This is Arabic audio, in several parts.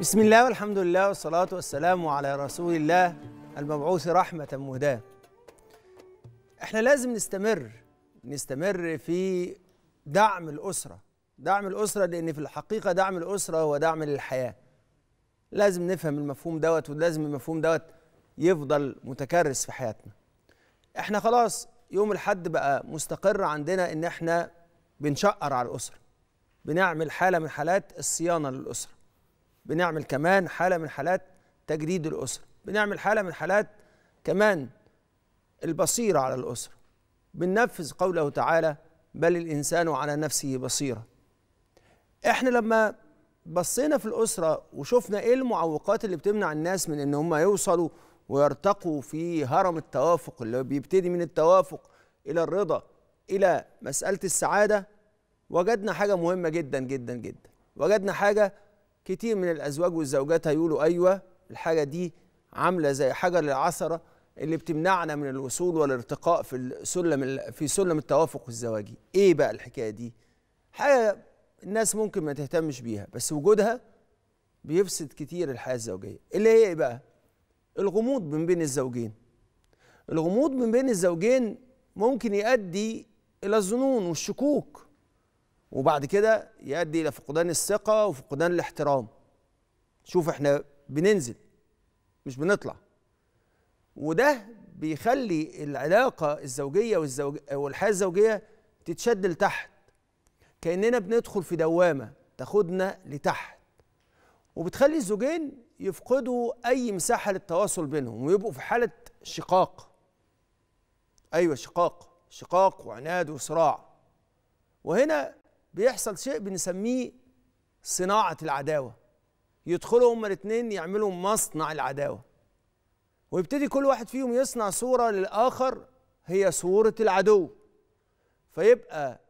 بسم الله والحمد لله والصلاة والسلام على رسول الله المبعوث رحمة مهداة احنا لازم نستمر نستمر في دعم الأسرة دعم الأسرة لأن في الحقيقة دعم الأسرة هو دعم للحياة لازم نفهم المفهوم دوت ولازم المفهوم دوت يفضل متكرس في حياتنا احنا خلاص يوم الحد بقى مستقر عندنا ان احنا بنشقر على الأسرة بنعمل حالة من حالات الصيانة للأسرة بنعمل كمان حالة من حالات تجديد الأسرة بنعمل حالة من حالات كمان البصيرة على الأسرة بننفذ قوله تعالى بل الإنسان على نفسه بصيرة احنا لما بصينا في الأسرة وشفنا ايه المعوقات اللي بتمنع الناس من ان هم يوصلوا ويرتقوا في هرم التوافق اللي بيبتدي من التوافق إلى الرضا إلى مسألة السعادة وجدنا حاجة مهمة جدا جدا جدا وجدنا حاجة كتير من الازواج والزوجات هيقولوا ايوه الحاجه دي عامله زي حجر العثره اللي بتمنعنا من الوصول والارتقاء في السلم في سلم التوافق الزواجي ايه بقى الحكايه دي حاجه الناس ممكن ما تهتمش بيها بس وجودها بيفسد كتير الحياه الزوجيه اللي هي ايه بقى الغموض من بين الزوجين الغموض من بين الزوجين ممكن يؤدي الى الظنون والشكوك وبعد كده يؤدي الى فقدان الثقه وفقدان الاحترام شوف احنا بننزل مش بنطلع وده بيخلي العلاقه الزوجيه والزوج والحياه الزوجيه تتشد لتحت كاننا بندخل في دوامه تاخدنا لتحت وبتخلي الزوجين يفقدوا اي مساحه للتواصل بينهم ويبقوا في حاله شقاق ايوه شقاق شقاق وعناد وصراع وهنا بيحصل شيء بنسميه صناعة العداوة يدخلوا هما الاتنين يعملوا مصنع العداوة ويبتدي كل واحد فيهم يصنع صورة للآخر هي صورة العدو فيبقى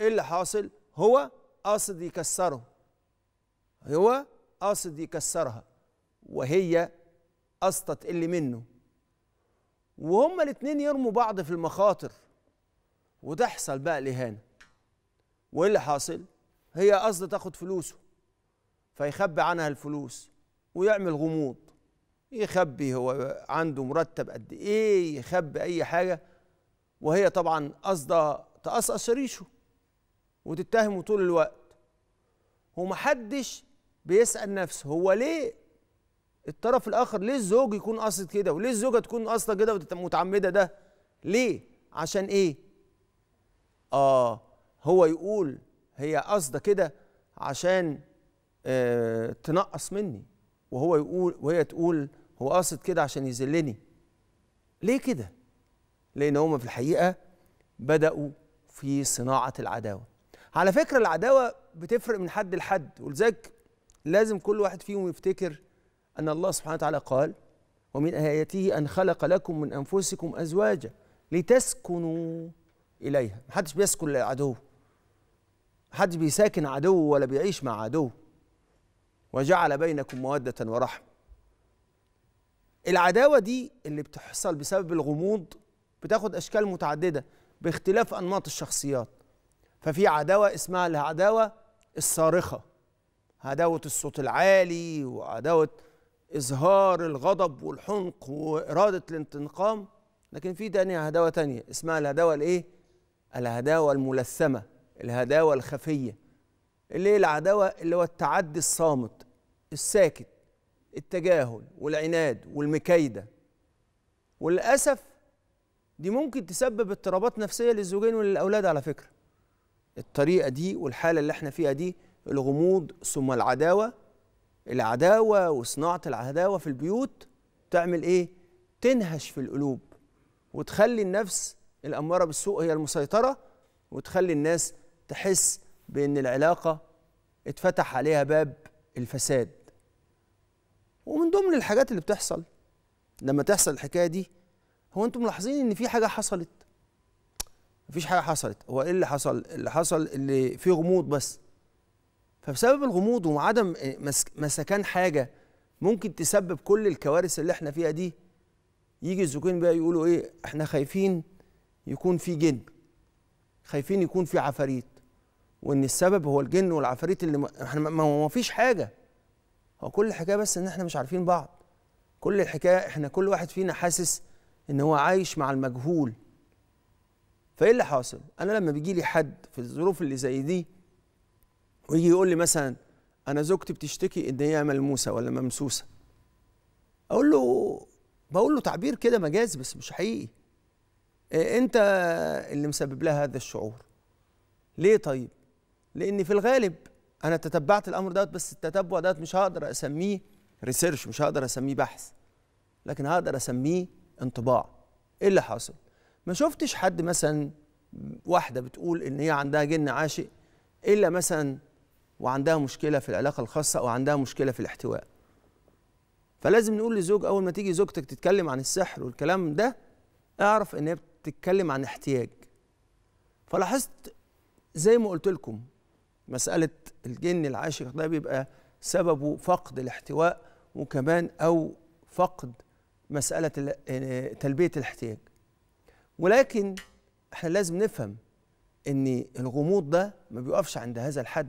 ايه اللي حاصل هو قاصد يكسره هو قاصد يكسرها وهي قصة اللي منه وهما الاتنين يرموا بعض في المخاطر وتحصل بقى الإهانة وايه اللي حاصل هي قصد تاخد فلوسه فيخبي عنها الفلوس ويعمل غموض يخبي هو عنده مرتب قد ايه يخبي اي حاجه وهي طبعا قصده تقصقص ريشه وتتهمه طول الوقت ومحدش بيسال نفسه هو ليه الطرف الاخر ليه الزوج يكون قاصد كده وليه الزوجه تكون قاصده كده ومتعمده ده ليه عشان ايه اه هو يقول هي قصده كده عشان آه، تنقص مني وهو يقول وهي تقول هو قاصد كده عشان يذلني ليه كده لان هما في الحقيقه بداوا في صناعه العداوه على فكره العداوه بتفرق من حد لحد ولذلك لازم كل واحد فيهم يفتكر ان الله سبحانه وتعالى قال ومن اياته ان خلق لكم من انفسكم ازواجا لتسكنوا اليها محدش بيسكن لعدوه حدش بيساكن عدو ولا بيعيش مع عدو وجعل بينكم مودة ورحمة العداوة دي اللي بتحصل بسبب الغموض بتاخد أشكال متعددة باختلاف أنماط الشخصيات ففي عداوة اسمها العداوة الصارخة عداوة الصوت العالي وعداوة إظهار الغضب والحنق وإرادة الانتقام لكن في تانية عداوة تانية اسمها العداوة الإيه؟ العداوة الملثمة الهداوة الخفية اللي هي العداوة اللي هو التعدي الصامت الساكت التجاهل والعناد والمكايدة وللأسف دي ممكن تسبب اضطرابات نفسية للزوجين وللأولاد على فكرة الطريقة دي والحالة اللي احنا فيها دي الغموض ثم العداوة العداوة وصناعة العداوة في البيوت تعمل ايه؟ تنهش في القلوب وتخلي النفس الأمارة بالسوء هي المسيطرة وتخلي الناس تحس بأن العلاقة اتفتح عليها باب الفساد ومن ضمن الحاجات اللي بتحصل لما تحصل الحكاية دي هو أنتم ملاحظين إن في حاجة حصلت مفيش حاجة حصلت هو إيه اللي حصل اللي حصل اللي فيه غموض بس فبسبب الغموض وعدم مسكان حاجة ممكن تسبب كل الكوارث اللي احنا فيها دي يجي الزوجين بقى يقولوا ايه احنا خايفين يكون في جن خايفين يكون في عفاريت وان السبب هو الجن والعفاريت اللي احنا ما فيش حاجه هو كل الحكايه بس ان احنا مش عارفين بعض كل الحكايه احنا كل واحد فينا حاسس ان هو عايش مع المجهول فايه اللي حاصل انا لما بيجي لي حد في الظروف اللي زي دي ويجي يقول لي مثلا انا زوجتي بتشتكي ان هي ملموسه ولا ممسوسه اقول له بقول له تعبير كده مجاز بس مش حقيقي إيه انت اللي مسبب لها هذا الشعور ليه طيب لان في الغالب انا تتبعت الامر دوت بس التتبع دوت مش هقدر اسميه ريسيرش مش هقدر اسميه بحث لكن هقدر اسميه انطباع ايه اللي حاصل ما شفتش حد مثلا واحده بتقول ان هي عندها جن عاشق الا مثلا وعندها مشكله في العلاقه الخاصه او عندها مشكله في الاحتواء فلازم نقول لزوج اول ما تيجي زوجتك تتكلم عن السحر والكلام ده اعرف ان هي بتتكلم عن احتياج فلاحظت زي ما قلت لكم مسألة الجن العاشق ده بيبقى سببه فقد الاحتواء وكمان أو فقد مسألة تلبية الاحتياج ولكن احنا لازم نفهم ان الغموض ده ما بيقفش عند هذا الحد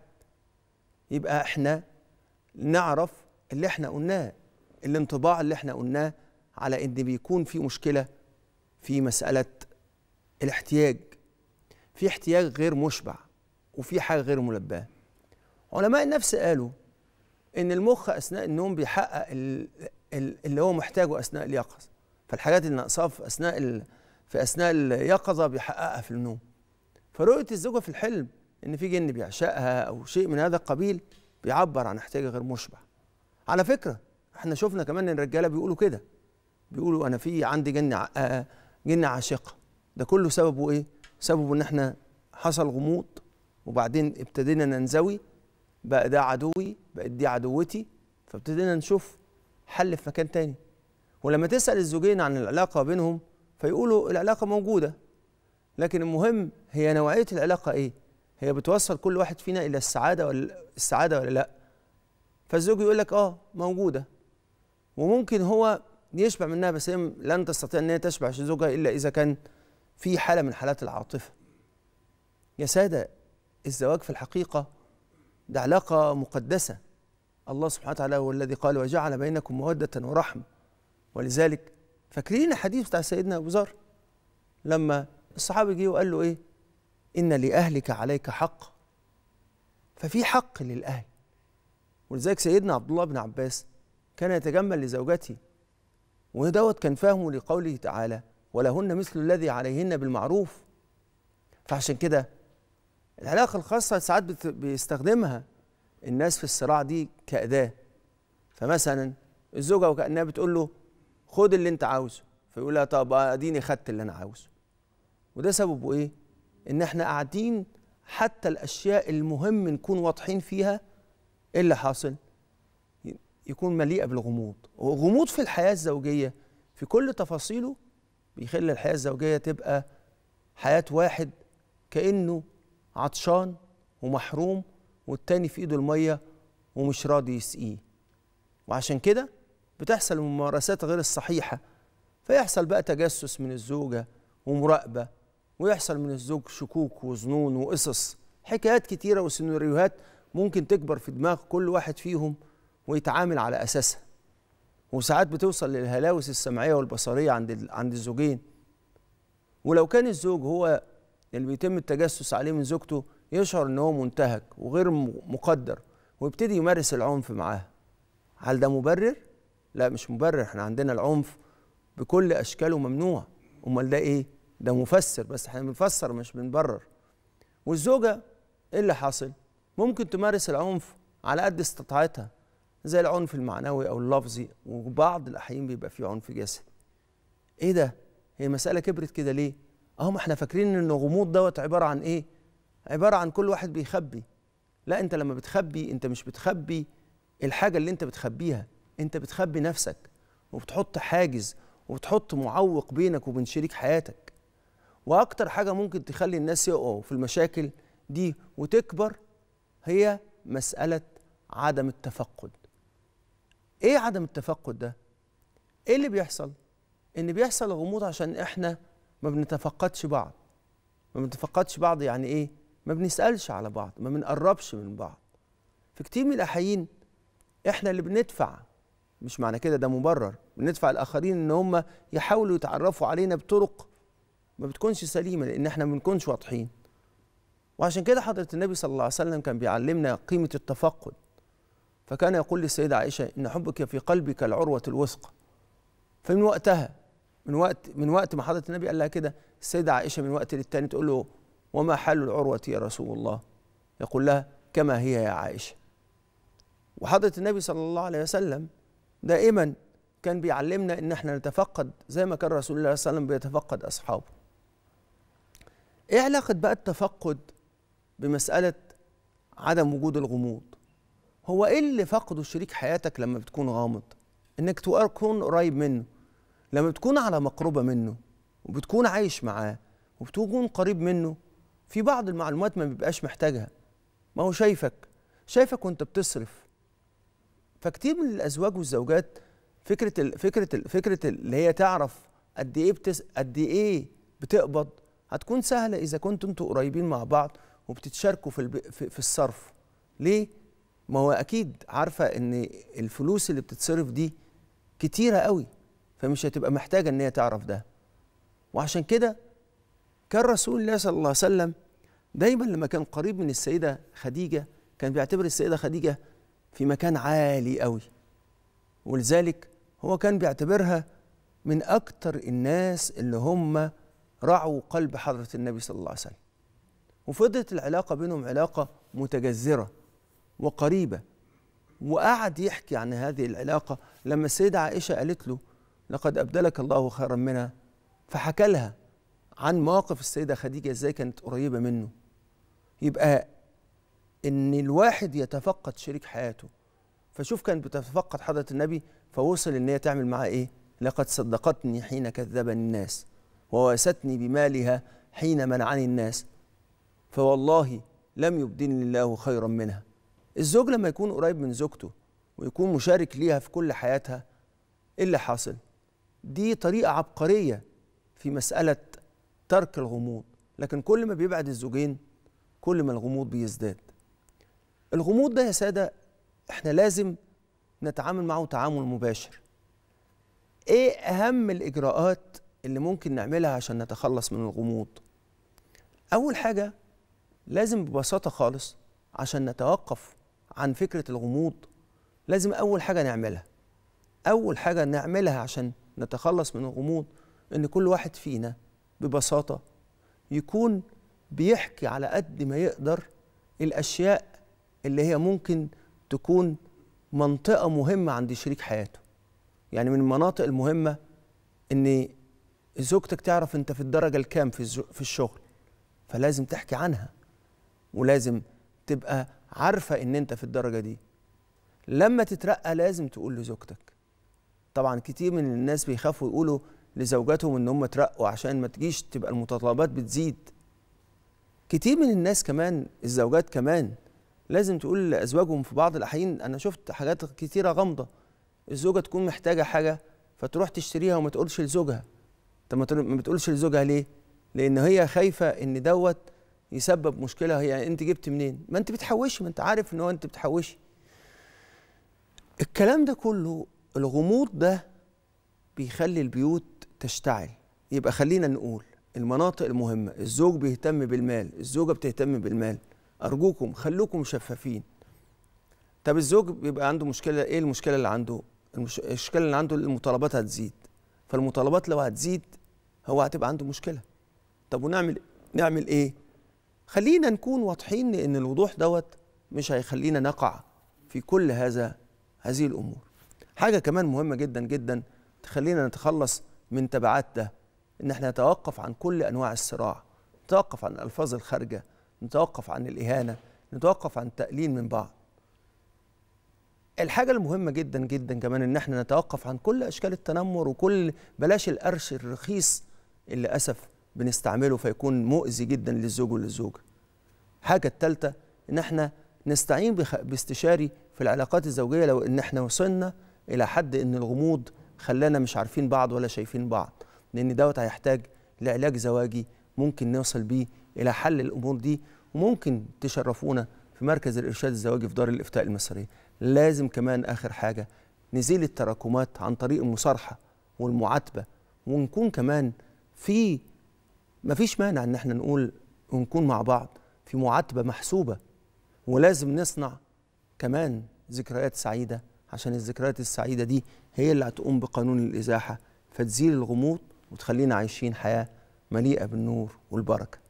يبقى احنا نعرف اللي احنا قلناه الانطباع اللي احنا قلناه على ان بيكون في مشكله في مساله الاحتياج في احتياج غير مشبع وفي حاجه غير ملباه علماء النفس قالوا ان المخ اثناء النوم بيحقق اللي هو محتاجه اثناء اليقظه فالحاجات اللي ناقصاها في اثناء ال... في اثناء اليقظه بيحققها في النوم فرؤيه الزوجه في الحلم ان في جن بيعشقها او شيء من هذا القبيل بيعبر عن احتياج غير مشبع على فكره احنا شفنا كمان ان الرجاله بيقولوا كده بيقولوا انا في عندي جن آه، جن عاشقه ده كله سببه ايه سببه ان احنا حصل غموض وبعدين ابتدينا ننزوي بقى ده عدوي بقت دي عدوتي فابتدينا نشوف حل في مكان تاني ولما تسأل الزوجين عن العلاقة بينهم فيقولوا العلاقة موجودة لكن المهم هي نوعية العلاقة إيه؟ هي بتوصل كل واحد فينا إلى السعادة ولا السعادة ولا لأ؟ فالزوج يقول لك آه موجودة وممكن هو يشبع منها بس هي لن تستطيع ان هي تشبع زوجها الا اذا كان في حاله من حالات العاطفه. يا ساده الزواج في الحقيقة ده علاقة مقدسة الله سبحانه وتعالى هو الذي قال وجعل بينكم مودة ورحمة ولذلك فاكرين الحديث بتاع سيدنا أبو ذر لما الصحابي جه وقال له إيه إن لأهلك عليك حق ففي حق للأهل ولذلك سيدنا عبد الله بن عباس كان يتجمل لزوجته ودوت كان فهمه لقوله تعالى ولهن مثل الذي عليهن بالمعروف فعشان كده العلاقة الخاصة ساعات بيستخدمها الناس في الصراع دي كأداة فمثلا الزوجة وكأنها بتقول له خد اللي أنت عاوزه فيقول لها طب أديني خدت اللي أنا عاوزه وده سببه إيه؟ إن إحنا قاعدين حتى الأشياء المهم نكون واضحين فيها إيه اللي حاصل؟ يكون مليئة بالغموض وغموض في الحياة الزوجية في كل تفاصيله بيخلي الحياة الزوجية تبقى حياة واحد كأنه عطشان ومحروم والتاني في ايده الميه ومش راضي يسقيه وعشان كده بتحصل الممارسات غير الصحيحه فيحصل بقى تجسس من الزوجه ومراقبه ويحصل من الزوج شكوك وظنون وقصص حكايات كتيره وسيناريوهات ممكن تكبر في دماغ كل واحد فيهم ويتعامل على اساسها وساعات بتوصل للهلاوس السمعيه والبصريه عند عند الزوجين ولو كان الزوج هو اللي بيتم التجسس عليه من زوجته يشعر ان هو منتهك وغير مقدر ويبتدي يمارس العنف معاها هل ده مبرر لا مش مبرر احنا عندنا العنف بكل اشكاله ممنوع امال ده ايه ده مفسر بس احنا بنفسر مش بنبرر والزوجه ايه اللي حاصل ممكن تمارس العنف على قد استطاعتها زي العنف المعنوي او اللفظي وبعض الاحيان بيبقى فيه عنف جسدي ايه ده هي مساله كبرت كده ليه اهم احنا فاكرين ان الغموض دوت عباره عن ايه عباره عن كل واحد بيخبي لا انت لما بتخبي انت مش بتخبي الحاجه اللي انت بتخبيها انت بتخبي نفسك وبتحط حاجز وبتحط معوق بينك وبين شريك حياتك واكتر حاجه ممكن تخلي الناس يقعوا في المشاكل دي وتكبر هي مساله عدم التفقد ايه عدم التفقد ده ايه اللي بيحصل ان بيحصل غموض عشان احنا ما بنتفقدش بعض ما بنتفقدش بعض يعني ايه ما بنسالش على بعض ما بنقربش من بعض في كتير من الاحيان احنا اللي بندفع مش معنى كده ده مبرر بندفع الاخرين ان هم يحاولوا يتعرفوا علينا بطرق ما بتكونش سليمه لان احنا ما بنكونش واضحين وعشان كده حضره النبي صلى الله عليه وسلم كان بيعلمنا قيمه التفقد فكان يقول للسيده عائشه ان حبك في قلبك العروه الوثقى فمن وقتها من وقت من وقت ما حضرة النبي قال لها كده السيدة عائشة من وقت للتاني تقول له وما حال العروة يا رسول الله يقول لها كما هي يا عائشة وحضرة النبي صلى الله عليه وسلم دائما كان بيعلمنا ان احنا نتفقد زي ما كان رسول الله صلى الله عليه وسلم بيتفقد اصحابه ايه علاقة بقى التفقد بمسألة عدم وجود الغموض هو ايه اللي فقده شريك حياتك لما بتكون غامض انك تكون قريب منه لما بتكون على مقربه منه وبتكون عايش معاه وبتكون قريب منه في بعض المعلومات ما بيبقاش محتاجها ما هو شايفك شايفك وانت بتصرف فكتير من الازواج والزوجات فكره الـ فكره الـ فكره اللي هي تعرف قد ايه بتس قد ايه بتقبض هتكون سهله اذا كنتوا انتوا قريبين مع بعض وبتتشاركوا في, في الصرف ليه ما هو اكيد عارفه ان الفلوس اللي بتتصرف دي كتيره قوي فمش هتبقى محتاجه ان هي تعرف ده وعشان كده كان رسول الله صلى الله عليه وسلم دايما لما كان قريب من السيده خديجه كان بيعتبر السيده خديجه في مكان عالي قوي ولذلك هو كان بيعتبرها من اكتر الناس اللي هم رعوا قلب حضره النبي صلى الله عليه وسلم وفضلت العلاقه بينهم علاقه متجذره وقريبه وقعد يحكي عن هذه العلاقه لما السيده عائشه قالت له لقد أبدلك الله خيرا منها فحكى لها عن مواقف السيدة خديجة إزاي كانت قريبة منه يبقى إن الواحد يتفقد شريك حياته فشوف كانت بتتفقد حضرة النبي فوصل إن هي تعمل معاه إيه لقد صدقتني حين كذبني الناس وواستني بمالها حين منعني الناس فوالله لم يبدلني الله خيرا منها الزوج لما يكون قريب من زوجته ويكون مشارك ليها في كل حياتها ايه اللي حاصل دي طريقة عبقرية في مسألة ترك الغموض لكن كل ما بيبعد الزوجين كل ما الغموض بيزداد الغموض ده يا سادة احنا لازم نتعامل معه تعامل مباشر ايه اهم الاجراءات اللي ممكن نعملها عشان نتخلص من الغموض اول حاجة لازم ببساطة خالص عشان نتوقف عن فكرة الغموض لازم اول حاجة نعملها اول حاجة نعملها عشان نتخلص من الغموض ان كل واحد فينا ببساطه يكون بيحكي على قد ما يقدر الاشياء اللي هي ممكن تكون منطقه مهمه عند شريك حياته يعني من المناطق المهمه ان زوجتك تعرف انت في الدرجه الكام في في الشغل فلازم تحكي عنها ولازم تبقى عارفه ان انت في الدرجه دي لما تترقى لازم تقول لزوجتك طبعا كتير من الناس بيخافوا يقولوا لزوجاتهم ان هم اترقوا عشان ما تجيش تبقى المتطلبات بتزيد كتير من الناس كمان الزوجات كمان لازم تقول لازواجهم في بعض الاحيان انا شفت حاجات كتيره غامضه الزوجه تكون محتاجه حاجه فتروح تشتريها وما تقولش لزوجها طب ما بتقولش لزوجها ليه لان هي خايفه ان دوت يسبب مشكله هي انت جبت منين ما انت بتحوشي ما انت عارف ان هو انت بتحوشي الكلام ده كله الغموض ده بيخلي البيوت تشتعل يبقى خلينا نقول المناطق المهمة الزوج بيهتم بالمال الزوجة بتهتم بالمال أرجوكم خلوكم شفافين طب الزوج بيبقى عنده مشكلة إيه المشكلة اللي عنده المشكلة اللي عنده المطالبات هتزيد فالمطالبات لو هتزيد هو هتبقى عنده مشكلة طب ونعمل نعمل إيه خلينا نكون واضحين لأن الوضوح دوت مش هيخلينا نقع في كل هذا هذه الأمور حاجه كمان مهمه جدا جدا تخلينا نتخلص من تبعات ده ان احنا نتوقف عن كل انواع الصراع نتوقف عن الالفاظ الخارجه نتوقف عن الاهانه نتوقف عن التقليل من بعض الحاجة المهمة جدا جدا كمان إن إحنا نتوقف عن كل أشكال التنمر وكل بلاش القرش الرخيص اللي أسف بنستعمله فيكون مؤذي جدا للزوج وللزوجة. الحاجة الثالثة إن إحنا نستعين باستشاري في العلاقات الزوجية لو إن إحنا وصلنا الى حد ان الغموض خلانا مش عارفين بعض ولا شايفين بعض لان دوت هيحتاج لعلاج زواجي ممكن نوصل بيه الى حل الامور دي وممكن تشرفونا في مركز الارشاد الزواجي في دار الافتاء المصريه لازم كمان اخر حاجه نزيل التراكمات عن طريق المصارحه والمعاتبه ونكون كمان في مفيش مانع ان احنا نقول ونكون مع بعض في معاتبه محسوبه ولازم نصنع كمان ذكريات سعيده عشان الذكريات السعيدة دي هي اللي هتقوم بقانون الإزاحة فتزيل الغموض وتخلينا عايشين حياة مليئة بالنور والبركة